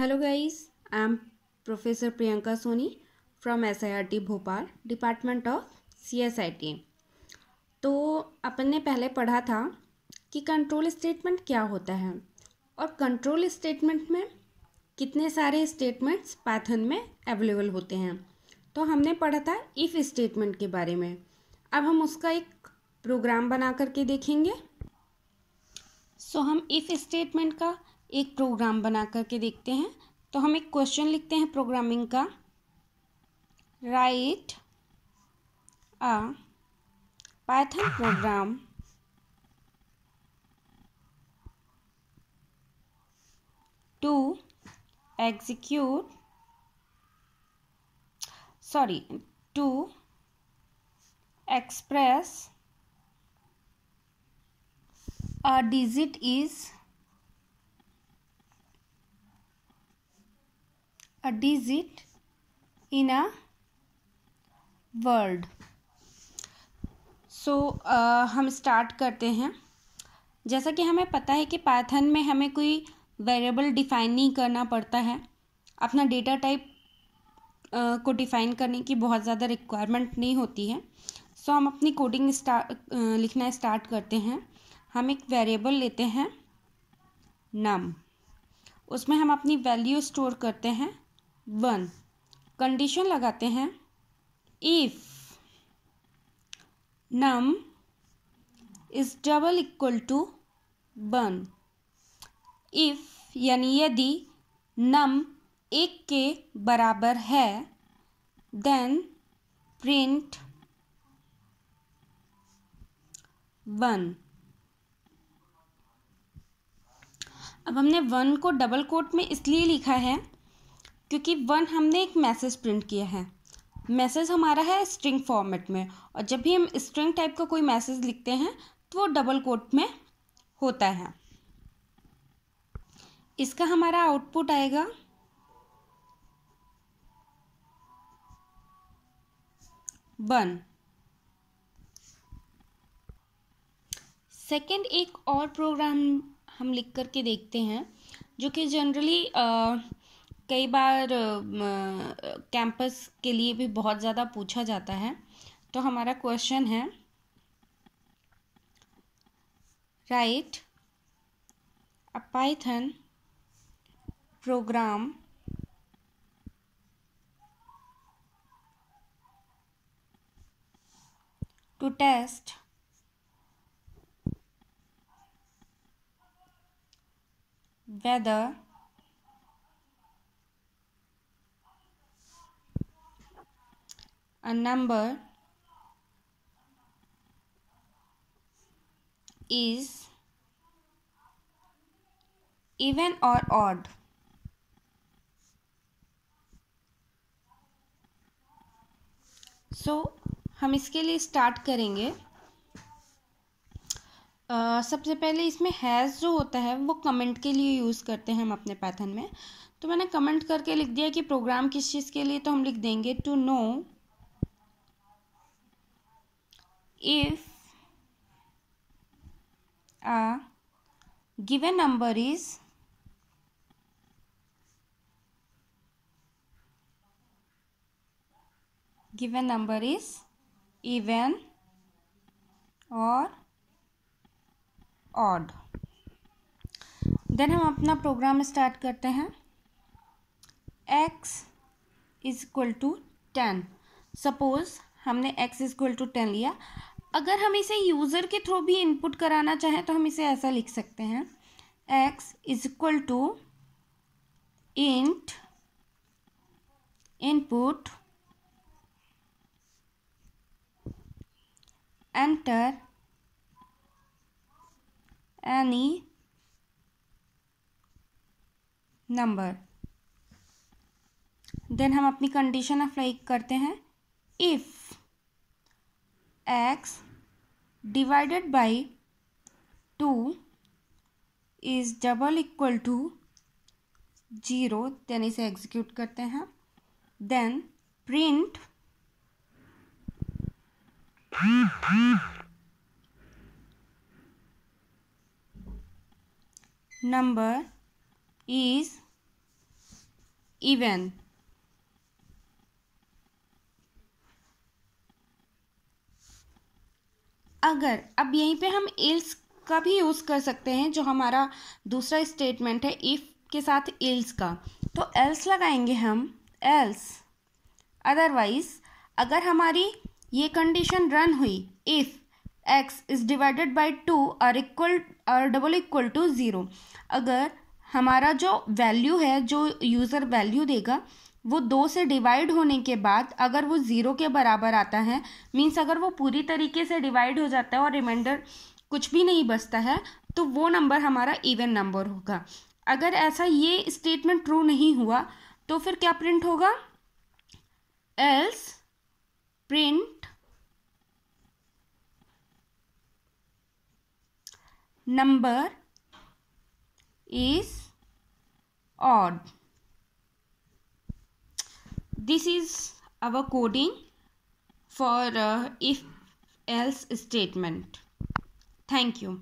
Hello guys, I am Professor Priyanka Bhopal department of C S I T तो अपन ने पहले पढ़ा था कि कंट्रोल स्टेटमेंट क्या होता है और कंट्रोल स्टेटमेंट में कितने सारे स्टेटमेंट्स पैथन में अवेलेबल होते हैं तो हमने पढ़ा था इफ़ स्टेटमेंट के बारे में अब हम उसका एक प्रोग्राम बना करके देखेंगे सो so, हम इफ़ स्टेटमेंट का एक प्रोग्राम बना करके देखते हैं तो हम एक क्वेश्चन लिखते हैं प्रोग्रामिंग का write a Python program to execute sorry to express a digit is a digit in a word so so, uh, हम स्टार्ट करते हैं जैसा कि हमें पता है कि पाइथन में हमें कोई वेरिएबल डिफाइन नहीं करना पड़ता है अपना डेटा टाइप uh, को डिफ़ाइन करने की बहुत ज़्यादा रिक्वायरमेंट नहीं होती है सो so, हम अपनी कोडिंग स्टार्ट uh, लिखना स्टार्ट करते हैं हम एक वेरिएबल लेते हैं नम उसमें हम अपनी वैल्यू स्टोर करते हैं वन कंडीशन लगाते हैं if num is double equal to one if यानी यदि नम एक के बराबर है देन प्रिंट वन अब हमने वन को डबल कोट में इसलिए लिखा है क्योंकि वन हमने एक मैसेज प्रिंट किया है मैसेज हमारा है स्ट्रिंग फॉर्मेट में और जब भी हम स्ट्रिंग टाइप का कोई मैसेज लिखते हैं तो वो डबल कोट में होता है इसका हमारा आउटपुट आएगा वन सेकेंड एक और प्रोग्राम हम लिख करके देखते हैं जो कि जनरली कई बार कैंपस के लिए भी बहुत ज़्यादा पूछा जाता है तो हमारा क्वेश्चन है write a Python program to test whether a number is even or odd. So so, हम इसके लिए स्टार्ट करेंगे Uh, सबसे पहले इसमें हैज़ जो होता है वो कमेंट के लिए यूज़ करते हैं हम अपने पैथन में तो मैंने कमेंट करके लिख दिया कि प्रोग्राम किस चीज़ के लिए तो हम लिख देंगे to know if a given number is given number is even और ऑड देन हम अपना प्रोग्राम स्टार्ट करते हैं x is equal to ten suppose हमने x इक्वल टू टेन लिया अगर हम इसे यूज़र के थ्रू भी इनपुट कराना चाहें तो हम इसे ऐसा लिख सकते हैं x is equal to int input enter any number then हम अपनी कंडीशन अप्लाई करते हैं if x divided by two is double equal to zero यानी इसे एग्जीक्यूट करते हैं then print number is even अगर अब यहीं पे हम एल्स का भी यूज़ कर सकते हैं जो हमारा दूसरा स्टेटमेंट है इफ़ के साथ एल्स का तो एल्स लगाएंगे हम एल्स अदरवाइज अगर हमारी ये कंडीशन रन हुई if x is divided by two और इक्वल और डबल इक्वल टू ज़ीरो अगर हमारा जो वैल्यू है जो यूज़र वैल्यू देगा वो दो से डिवाइड होने के बाद अगर वो ज़ीरो के बराबर आता है मीन्स अगर वो पूरी तरीके से डिवाइड हो जाता है और रिमाइंडर कुछ भी नहीं बचता है तो वो नंबर हमारा इवन नंबर होगा अगर ऐसा ये स्टेटमेंट ट्रू नहीं हुआ तो फिर क्या प्रिंट होगा else print number is odd this is our coding for uh, if else statement thank you